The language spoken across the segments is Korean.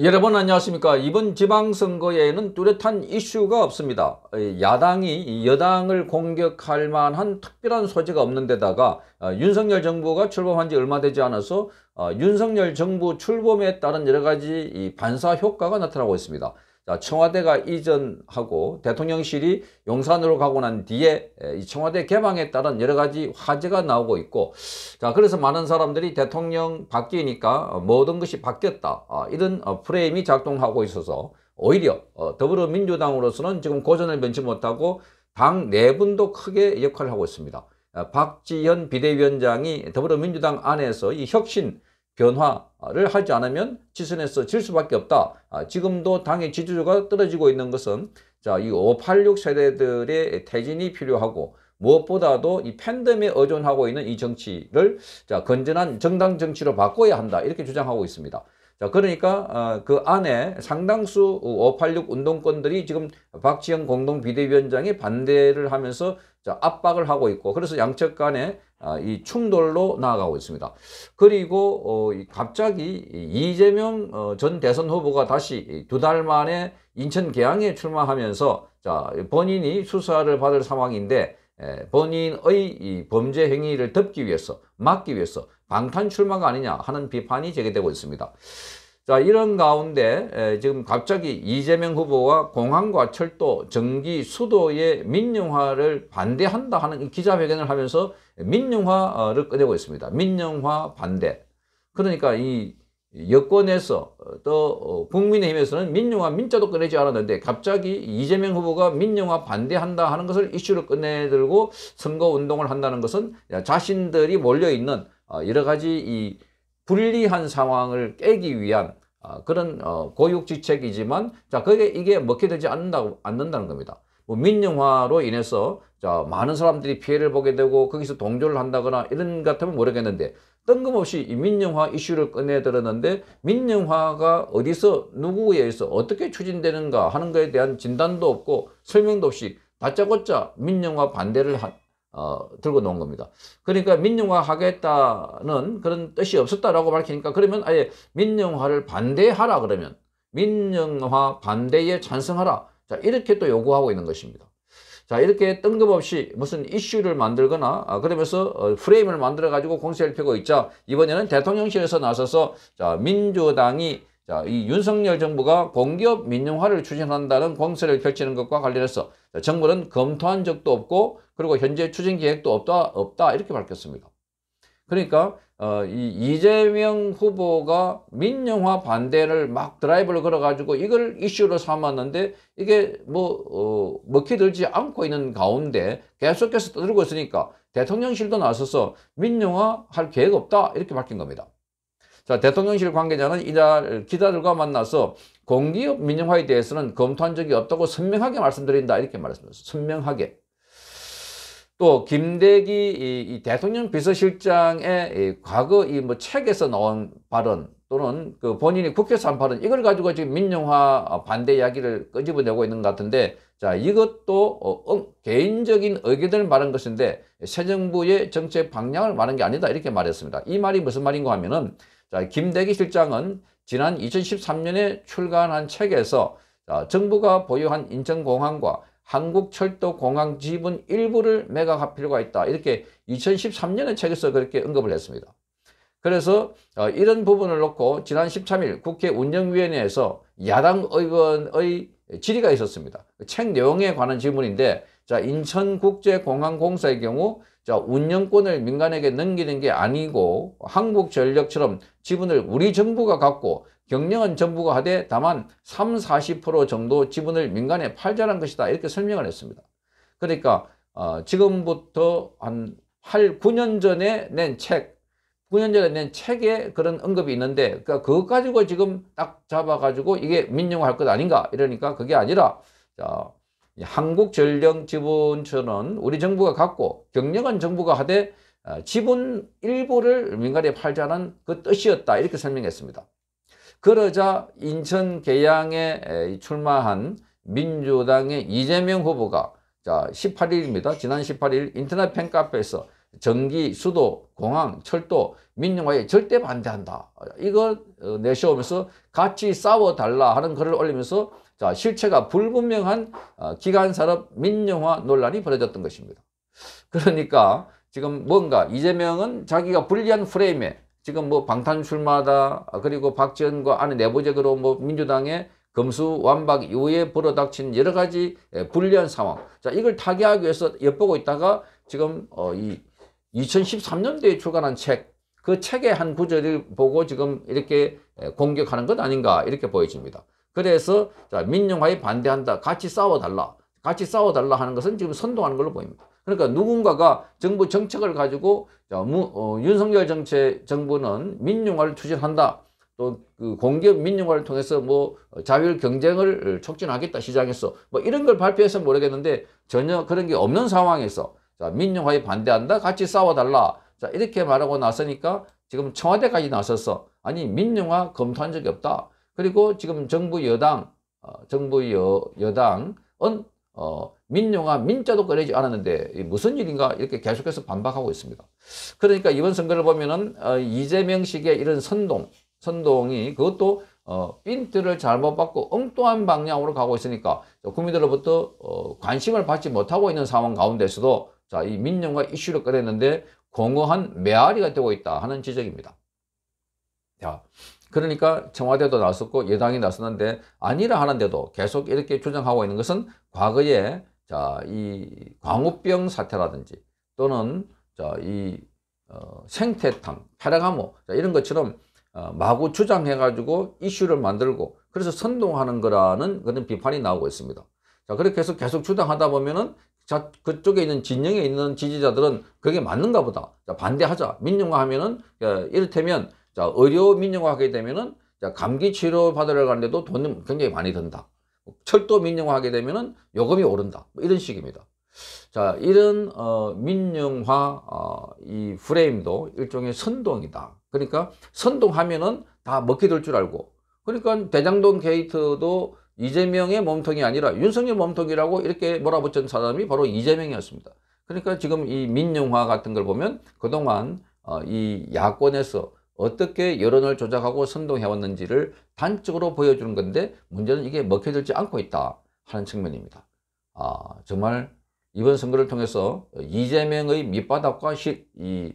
여러분 안녕하십니까 이번 지방선거에는 뚜렷한 이슈가 없습니다 야당이 여당을 공격할 만한 특별한 소지가 없는 데다가 어, 윤석열 정부가 출범한 지 얼마 되지 않아서 어, 윤석열 정부 출범에 따른 여러 가지 반사 효과가 나타나고 있습니다 자, 청와대가 이전하고 대통령실이 용산으로 가고 난 뒤에 이 청와대 개방에 따른 여러 가지 화제가 나오고 있고 자, 그래서 많은 사람들이 대통령 바뀌니까 어, 모든 것이 바뀌었다. 아, 이런 어, 프레임이 작동하고 있어서 오히려 어, 더불어민주당으로서는 지금 고전을 면치 못하고 당 내분도 크게 역할을 하고 있습니다. 아, 박지현 비대위원장이 더불어민주당 안에서 이 혁신 변화를 하지 않으면 지선에서 질 수밖에 없다. 아, 지금도 당의 지지도가 떨어지고 있는 것은 자, 이586 세대들의 퇴진이 필요하고 무엇보다도 이 팬덤에 의존하고 있는 이 정치를 자, 건전한 정당 정치로 바꿔야 한다. 이렇게 주장하고 있습니다. 자, 그러니까 어, 그 안에 상당수 586 운동권들이 지금 박지영 공동 비대위원장이 반대를 하면서 압박을 하고 있고 그래서 양측 간에 어, 이 충돌로 나아가고 있습니다. 그리고 어, 갑자기 이재명 어, 전 대선 후보가 다시 두 달 만에 인천 계양에 출마하면서 자 본인이 수사를 받을 상황인데 에, 본인의 이 범죄 행위를 덮기 위해서 막기 위해서 방탄 출마가 아니냐 하는 비판이 제기되고 있습니다. 자 이런 가운데 지금 갑자기 이재명 후보가 공항과 철도, 전기, 수도의 민영화를 반대한다 하는 기자회견을 하면서 민영화를 꺼내고 있습니다. 민영화 반대. 그러니까 이 여권에서 또 어, 국민의힘에서는 민영화 민자도 꺼내지 않았는데 갑자기 이재명 후보가 민영화 반대한다 하는 것을 이슈로 꺼내들고 선거운동을 한다는 것은 자신들이 몰려있는 어, 여러 가지 이 불리한 상황을 깨기 위한 어, 그런 어, 고육지책이지만 자 그게 이게 먹게 되지 않는다고 않는다는 겁니다. 뭐 민영화로 인해서 자 많은 사람들이 피해를 보게 되고 거기서 동조를 한다거나 이런 같으면 모르겠는데 뜬금없이 이 민영화 이슈를 꺼내 들었는데 민영화가 어디서 누구에 의해서 어떻게 추진되는가 하는 것에 대한 진단도 없고 설명도 없이 다짜고짜 민영화 반대를 한 어, 들고 놓은 겁니다. 그러니까 민영화하겠다는 그런 뜻이 없었다라고 밝히니까 그러면 아예 민영화를 반대하라 그러면 민영화 반대에 찬성하라. 자 이렇게 또 요구하고 있는 것입니다. 자 이렇게 뜬금없이 무슨 이슈를 만들거나 아, 그러면서 어, 프레임을 만들어 가지고 공세를 펴고 있자 이번에는 대통령실에서 나서서 자 민주당이 자, 이 윤석열 정부가 공기업 민영화를 추진한다는 공세를 펼치는 것과 관련해서 정부는 검토한 적도 없고 그리고 현재 추진 계획도 없다 없다 이렇게 밝혔습니다. 그러니까 어, 이 이재명 후보가 민영화 반대를 막 드라이브를 걸어가지고 이걸 이슈로 삼았는데 이게 뭐 어, 먹히들지 않고 있는 가운데 계속해서 떠들고 있으니까 대통령실도 나서서 민영화 할 계획 없다 이렇게 밝힌 겁니다. 자, 대통령실 관계자는 이날 기자들과 만나서 공기업 민영화에 대해서는 검토한 적이 없다고 선명하게 말씀드린다. 이렇게 말했습니다. 선명하게. 또 김대기 대통령 비서실장의 과거 이 뭐 책에서 나온 발언 또는 그 본인이 국회에서 한 발언 이걸 가지고 지금 민영화 반대 이야기를 끄집어내고 있는 것 같은데 자 이것도 어, 어, 개인적인 의견을 말한 것인데 새 정부의 정책 방향을 말한 게 아니다 이렇게 말했습니다. 이 말이 무슨 말인가 하면은 자, 김대기 실장은 지난 2013년에 출간한 책에서 자, 정부가 보유한 인천공항과 한국철도공항 지분 일부를 매각할 필요가 있다. 이렇게 2 0 1 3년에 책에서 그렇게 언급을 했습니다. 그래서 어, 이런 부분을 놓고 지난 13일 국회 운영위원회에서 야당 의원의 질의가 있었습니다. 그 책 내용에 관한 질문인데 자 인천국제공항공사의 경우 자, 운영권을 민간에게 넘기는 게 아니고 한국전력처럼 지분을 우리 정부가 갖고 경영은 정부가 하되 다만 3, 40% 정도 지분을 민간에 팔자는 것이다. 이렇게 설명을 했습니다. 그러니까 어, 지금부터 한 8, 9년 전에 낸 책, 9년 전에 낸 책에 그런 언급이 있는데 그러니까 그것 가지고 지금 딱 잡아가지고 이게 민영화할 것 아닌가 이러니까 그게 아니라 자, 한국전력 지분처는 우리 정부가 갖고 경영은 정부가 하되 어, 지분 일부를 민간에 팔자는 그 뜻이었다 이렇게 설명했습니다. 그러자 인천 계양에 출마한 민주당의 이재명 후보가 자 18일입니다. 지난 18일 인터넷 팬카페에서 전기, 수도, 공항, 철도, 민영화에 절대 반대한다. 이거 어, 내세우면서 같이 싸워달라 하는 글을 올리면서 자, 실체가 불분명한 어, 기간산업 민영화 논란이 벌어졌던 것입니다. 그러니까 지금 뭔가 이재명은 자기가 불리한 프레임에 지금 뭐 방탄출마다 아, 그리고 박지원과 안에 내부적으로 뭐 민주당의 금수 완박 이후에 벌어닥친 여러 가지 예, 불리한 상황. 자, 이걸 타개하기 위해서 엿보고 있다가 지금 어, 이 2013년도에 출간한 책, 그 책의 한 구절을 보고 지금 이렇게 예, 공격하는 것 아닌가 이렇게 보여집니다. 그래서 자, 민영화에 반대한다. 같이 싸워달라. 같이 싸워달라 하는 것은 지금 선동하는 걸로 보입니다. 그러니까 누군가가 정부 정책을 가지고 자, 무, 어, 윤석열 정책 정부는 민영화를 추진한다. 또 그 공기업 민영화를 통해서 뭐 자율 경쟁을 촉진하겠다 시장에서 뭐 이런 걸 발표해서 모르겠는데 전혀 그런 게 없는 상황에서 자, 민영화에 반대한다. 같이 싸워달라. 자, 이렇게 말하고 나서니까 지금 청와대까지 나서서 아니 민영화 검토한 적이 없다. 그리고 지금 정부 여당, 어, 정부 여, 여당은 어, 민요화 민자도 꺼내지 않았는데 무슨 일인가 이렇게 계속해서 반박하고 있습니다. 그러니까 이번 선거를 보면은 어, 이재명식의 이런 선동, 선동이 그것도 어, 핀트를 잘못 받고 엉뚱한 방향으로 가고 있으니까 국민들로부터 어, 관심을 받지 못하고 있는 상황 가운데서도 자, 이 민영과 이슈를 꺼냈는데 공허한 메아리가 되고 있다 하는 지적입니다. 자, 그러니까 청와대도 나섰고 여당이 나섰는데 아니라 하는데도 계속 이렇게 주장하고 있는 것은 과거에 자, 이 광우병 사태라든지 또는 자, 이 어, 생태탕, 페라가모 자, 이런 것처럼 어, 마구 주장해가지고 이슈를 만들고 그래서 선동하는 거라는 그런 비판이 나오고 있습니다. 자 그렇게 해서 계속 주장하다 보면은 자, 그쪽에 있는 진영에 있는 지지자들은 그게 맞는가 보다. 자, 반대하자. 민영화하면은 예, 어, 이를테면 자, 의료 민영화하게 되면은 자, 감기 치료 받으러 가는데도 돈이 굉장히 많이 든다. 철도 민영화하게 되면은 요금이 오른다. 뭐 이런 식입니다. 자, 이런 어, 민영화 어, 이 프레임도 일종의 선동이다. 그러니까 선동하면은 다 먹게 될줄 알고. 그러니까 대장동 게이트도 이재명의 몸통이 아니라 윤석열 몸통이라고 이렇게 몰아붙인 사람이 바로 이재명이었습니다. 그러니까 지금 이 민영화 같은 걸 보면 그동안 어, 이 야권에서 어떻게 여론을 조작하고 선동해왔는지를 단적으로 보여주는 건데 문제는 이게 먹혀들지 않고 있다 하는 측면입니다. 아 정말 이번 선거를 통해서 이재명의 밑바닥과 실, 이,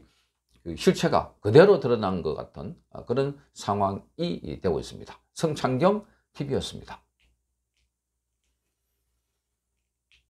그 실체가 그대로 드러난 것 같은 아, 그런 상황이 되고 있습니다. 성창경 TV였습니다.